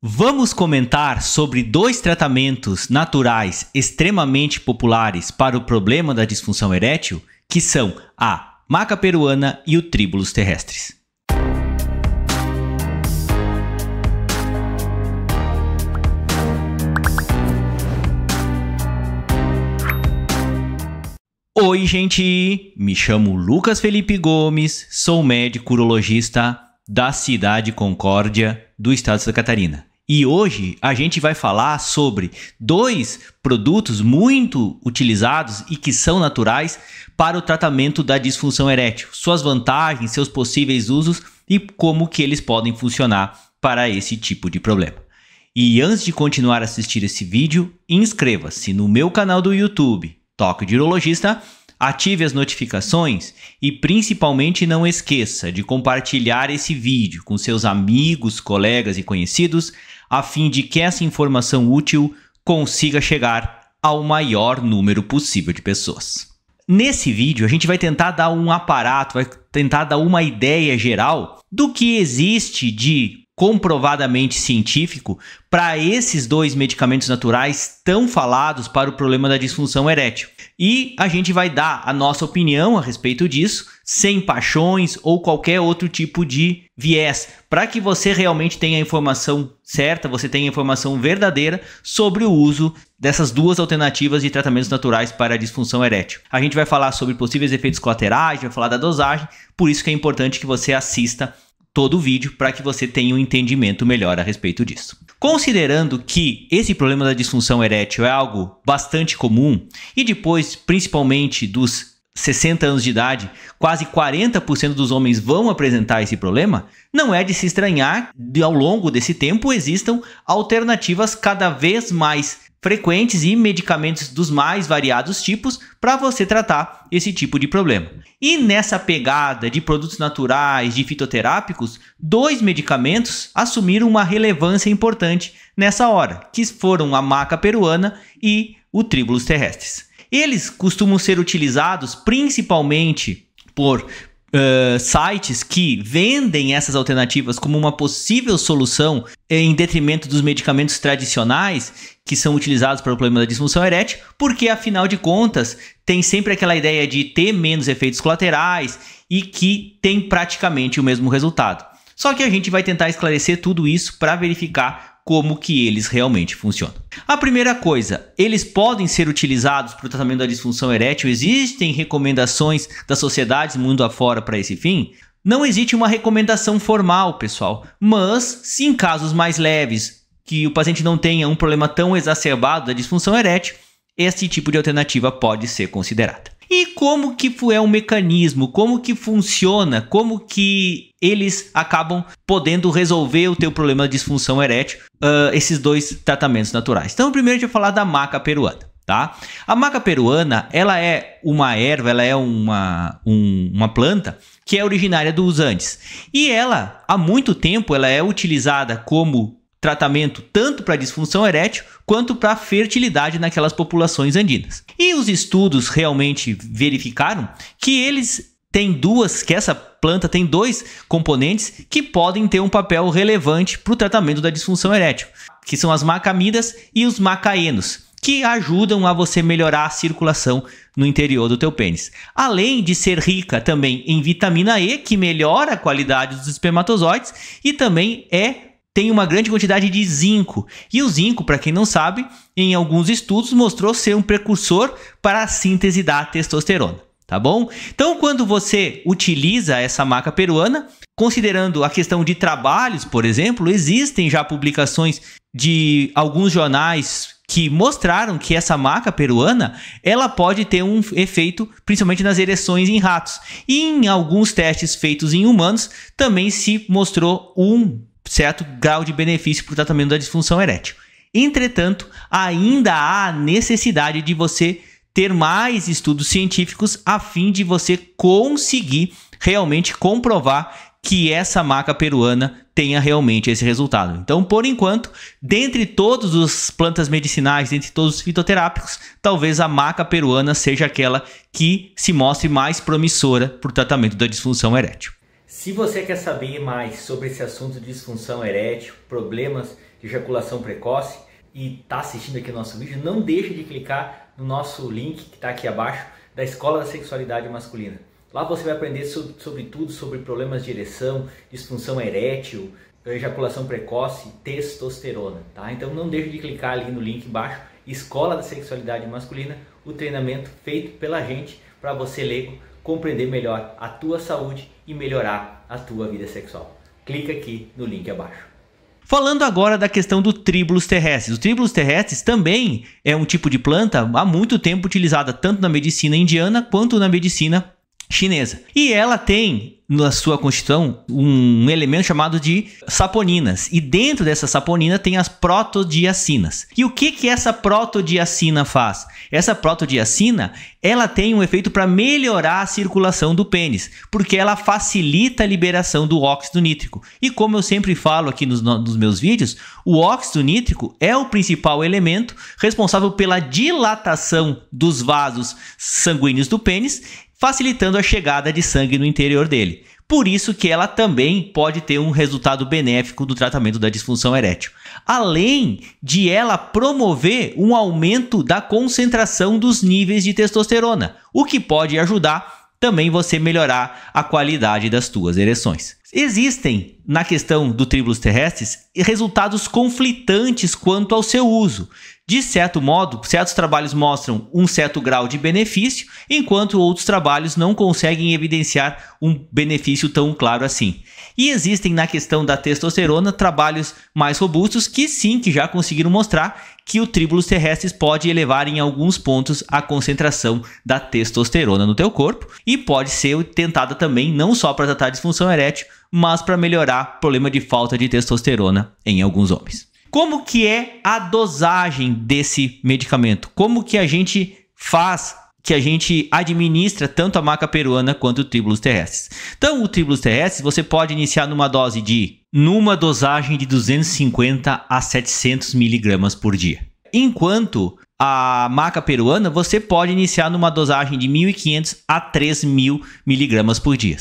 Vamos comentar sobre dois tratamentos naturais extremamente populares para o problema da disfunção erétil, que são a maca peruana e o tribulus terrestres. Oi, gente! Me chamo Lucas Felipe Gomes, sou médico urologista da cidade Concórdia, do estado de Santa Catarina. E hoje a gente vai falar sobre dois produtos muito utilizados e que são naturais para o tratamento da disfunção erétil, suas vantagens, seus possíveis usos e como que eles podem funcionar para esse tipo de problema. E antes de continuar a assistir esse vídeo, inscreva-se no meu canal do YouTube, Toque de Urologista, ative as notificações e principalmente não esqueça de compartilhar esse vídeo com seus amigos, colegas e conhecidos a fim de que essa informação útil consiga chegar ao maior número possível de pessoas. Nesse vídeo, a gente vai tentar dar um aparato, vai tentar dar uma ideia geral do que existe de comprovadamente científico para esses dois medicamentos naturais tão falados para o problema da disfunção erétil. E a gente vai dar a nossa opinião a respeito disso sem paixões ou qualquer outro tipo de viés, para que você realmente tenha a informação certa, você tenha a informação verdadeira sobre o uso dessas duas alternativas de tratamentos naturais para a disfunção erétil. A gente vai falar sobre possíveis efeitos colaterais, vai falar da dosagem, por isso que é importante que você assista todo o vídeo para que você tenha um entendimento melhor a respeito disso. Considerando que esse problema da disfunção erétil é algo bastante comum e depois, principalmente dos 60 anos de idade, quase 40% dos homens vão apresentar esse problema, não é de se estranhar de ao longo desse tempo existam alternativas cada vez mais frequentes e medicamentos dos mais variados tipos para você tratar esse tipo de problema. E nessa pegada de produtos naturais, de fitoterápicos, dois medicamentos assumiram uma relevância importante nessa hora, que foram a maca peruana e o tribulus terrestres. Eles costumam ser utilizados principalmente por Uh, sites que vendem essas alternativas como uma possível solução em detrimento dos medicamentos tradicionais que são utilizados para o problema da disfunção erétil, porque afinal de contas tem sempre aquela ideia de ter menos efeitos colaterais e que tem praticamente o mesmo resultado. Só que a gente vai tentar esclarecer tudo isso para verificar como que eles realmente funcionam. A primeira coisa, eles podem ser utilizados para o tratamento da disfunção erétil? Existem recomendações das sociedades mundo afora para esse fim? Não existe uma recomendação formal, pessoal, mas se em casos mais leves, que o paciente não tenha um problema tão exacerbado da disfunção erétil, esse tipo de alternativa pode ser considerada. E como que é o mecanismo, como que funciona, como que eles acabam podendo resolver o teu problema de disfunção erétil, uh, esses dois tratamentos naturais. Então, primeiro gente vai falar da maca peruana. Tá? A maca peruana, ela é uma erva, ela é uma, um, uma planta que é originária dos Andes. E ela, há muito tempo, ela é utilizada como tratamento tanto para disfunção erétil quanto para fertilidade naquelas populações andinas. E os estudos realmente verificaram que eles têm duas, que essa planta tem dois componentes que podem ter um papel relevante para o tratamento da disfunção erétil, que são as macamidas e os macaenos que ajudam a você melhorar a circulação no interior do teu pênis. Além de ser rica também em vitamina E, que melhora a qualidade dos espermatozoides e também é tem uma grande quantidade de zinco. E o zinco, para quem não sabe, em alguns estudos mostrou ser um precursor para a síntese da testosterona, tá bom? Então, quando você utiliza essa maca peruana, considerando a questão de trabalhos, por exemplo, existem já publicações de alguns jornais que mostraram que essa maca peruana ela pode ter um efeito principalmente nas ereções em ratos. E em alguns testes feitos em humanos também se mostrou um certo grau de benefício para o tratamento da disfunção erétil. Entretanto, ainda há necessidade de você ter mais estudos científicos a fim de você conseguir realmente comprovar que essa maca peruana tenha realmente esse resultado. Então, por enquanto, dentre todos os plantas medicinais, dentre todos os fitoterápicos, talvez a maca peruana seja aquela que se mostre mais promissora para o tratamento da disfunção erétil. Se você quer saber mais sobre esse assunto de disfunção erétil, problemas de ejaculação precoce e está assistindo aqui o nosso vídeo, não deixe de clicar no nosso link que está aqui abaixo da Escola da Sexualidade Masculina. Lá você vai aprender sobre, sobre tudo sobre problemas de ereção, disfunção erétil, ejaculação precoce, testosterona, tá? Então não deixe de clicar ali no link embaixo, Escola da Sexualidade Masculina, o treinamento feito pela gente para você leigo compreender melhor a tua saúde e melhorar a tua vida sexual. Clica aqui no link abaixo. Falando agora da questão do tribulus terrestres. O tribulus terrestres também é um tipo de planta há muito tempo utilizada tanto na medicina indiana quanto na medicina chinesa. E ela tem na sua constituição um elemento chamado de saponinas. E dentro dessa saponina tem as protodiacinas. E o que que essa protodiacina faz? Essa protodiacina, ela tem um efeito para melhorar a circulação do pênis, porque ela facilita a liberação do óxido nítrico. E como eu sempre falo aqui nos, nos meus vídeos, o óxido nítrico é o principal elemento responsável pela dilatação dos vasos sanguíneos do pênis facilitando a chegada de sangue no interior dele. Por isso que ela também pode ter um resultado benéfico do tratamento da disfunção erétil. Além de ela promover um aumento da concentração dos níveis de testosterona, o que pode ajudar também você melhorar a qualidade das suas ereções. Existem, na questão do tribulus terrestres, resultados conflitantes quanto ao seu uso. De certo modo, certos trabalhos mostram um certo grau de benefício, enquanto outros trabalhos não conseguem evidenciar um benefício tão claro assim. E existem na questão da testosterona trabalhos mais robustos que sim, que já conseguiram mostrar que o tribulus terrestres pode elevar em alguns pontos a concentração da testosterona no teu corpo e pode ser tentada também não só para tratar disfunção erétil, mas para melhorar o problema de falta de testosterona em alguns homens. Como que é a dosagem desse medicamento? Como que a gente faz que a gente administra tanto a maca peruana quanto o tribulus terrestres. Então, o tribulus terrestres você pode iniciar numa dose de numa dosagem de 250 a 700 miligramas por dia. Enquanto a maca peruana, você pode iniciar numa dosagem de 1.500 a 3.000 miligramas por dia.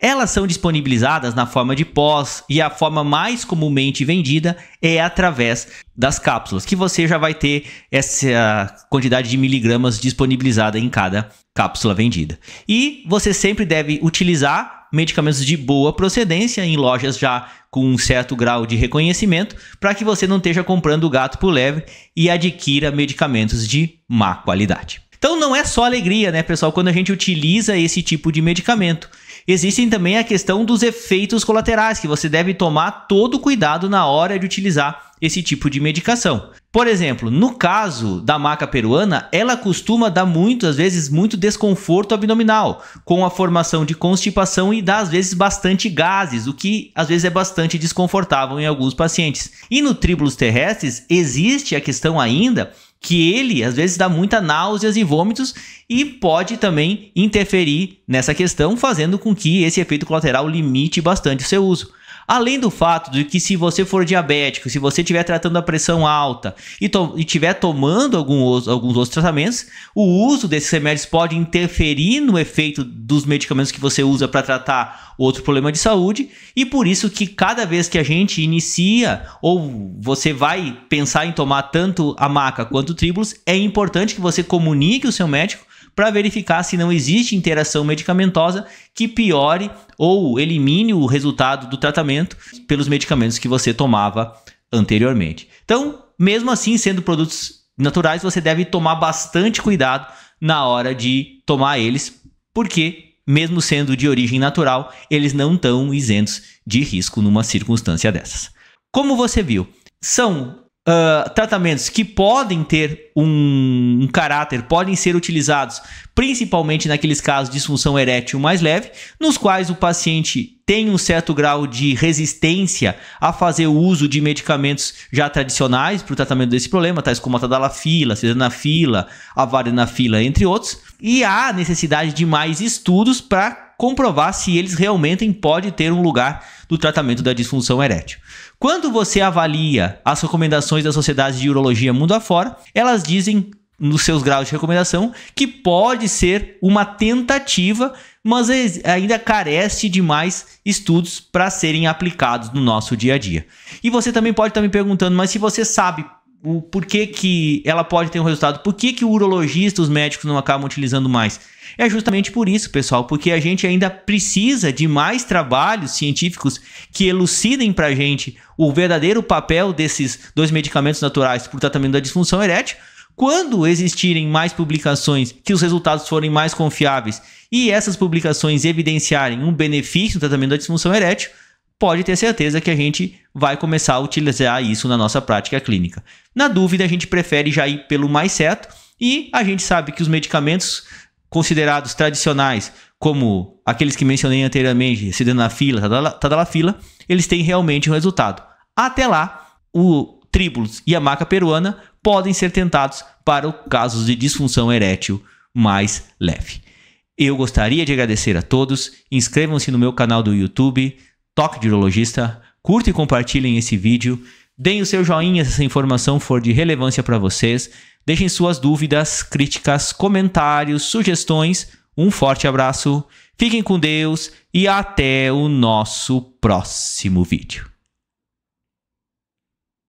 Elas são disponibilizadas na forma de pós e a forma mais comumente vendida é através das cápsulas, que você já vai ter essa quantidade de miligramas disponibilizada em cada cápsula vendida. E você sempre deve utilizar medicamentos de boa procedência em lojas já com um certo grau de reconhecimento, para que você não esteja comprando o gato por leve e adquira medicamentos de má qualidade. Então não é só alegria, né, pessoal, quando a gente utiliza esse tipo de medicamento. Existem também a questão dos efeitos colaterais, que você deve tomar todo cuidado na hora de utilizar esse tipo de medicação. Por exemplo, no caso da maca peruana, ela costuma dar muitas vezes muito desconforto abdominal, com a formação de constipação e dá às vezes bastante gases, o que às vezes é bastante desconfortável em alguns pacientes. E no tribulus terrestres existe a questão ainda que ele às vezes dá muita náuseas e vômitos e pode também interferir nessa questão, fazendo com que esse efeito colateral limite bastante o seu uso. Além do fato de que se você for diabético, se você estiver tratando a pressão alta e estiver to tomando algum, alguns outros tratamentos, o uso desses remédios pode interferir no efeito dos medicamentos que você usa para tratar outro problema de saúde e por isso que cada vez que a gente inicia ou você vai pensar em tomar tanto a maca quanto o tribulus, é importante que você comunique o seu médico para verificar se não existe interação medicamentosa que piore ou elimine o resultado do tratamento pelos medicamentos que você tomava anteriormente. Então, mesmo assim, sendo produtos naturais, você deve tomar bastante cuidado na hora de tomar eles, porque mesmo sendo de origem natural, eles não estão isentos de risco numa circunstância dessas. Como você viu, são uh, tratamentos que podem ter um, um, caráter, podem ser utilizados principalmente naqueles casos de disfunção erétil mais leve, nos quais o paciente tem um certo grau de resistência a fazer o uso de medicamentos já tradicionais para o tratamento desse problema, tais como a tadalafila, a sildenafila, a varenafila, entre outros, e há necessidade de mais estudos para comprovar se eles realmente podem ter um lugar do tratamento da disfunção erétil. Quando você avalia as recomendações das sociedades de urologia mundo afora, elas dizem nos seus graus de recomendação que pode ser uma tentativa, mas ainda carece de mais estudos para serem aplicados no nosso dia a dia. E você também pode estar me perguntando, mas se você sabe o porquê que ela pode ter um resultado, por que, que o urologista, os médicos não acabam utilizando mais? É justamente por isso, pessoal, porque a gente ainda precisa de mais trabalhos científicos que elucidem para a gente o verdadeiro papel desses dois medicamentos naturais para o tratamento da disfunção erétil. Quando existirem mais publicações que os resultados forem mais confiáveis e essas publicações evidenciarem um benefício no tratamento da disfunção erétil, pode ter certeza que a gente vai começar a utilizar isso na nossa prática clínica. Na dúvida, a gente prefere já ir pelo mais certo e a gente sabe que os medicamentos considerados tradicionais, como aqueles que mencionei anteriormente, na tadalafila, eles têm realmente um resultado. Até lá, o tribulus e a maca peruana podem ser tentados para casos de disfunção erétil mais leve. Eu gostaria de agradecer a todos. Inscrevam-se no meu canal do YouTube, toque de urologista, curta e compartilhem esse vídeo, deem o seu joinha se essa informação for de relevância para vocês, deixem suas dúvidas, críticas, comentários, sugestões. Um forte abraço, fiquem com Deus e até o nosso próximo vídeo.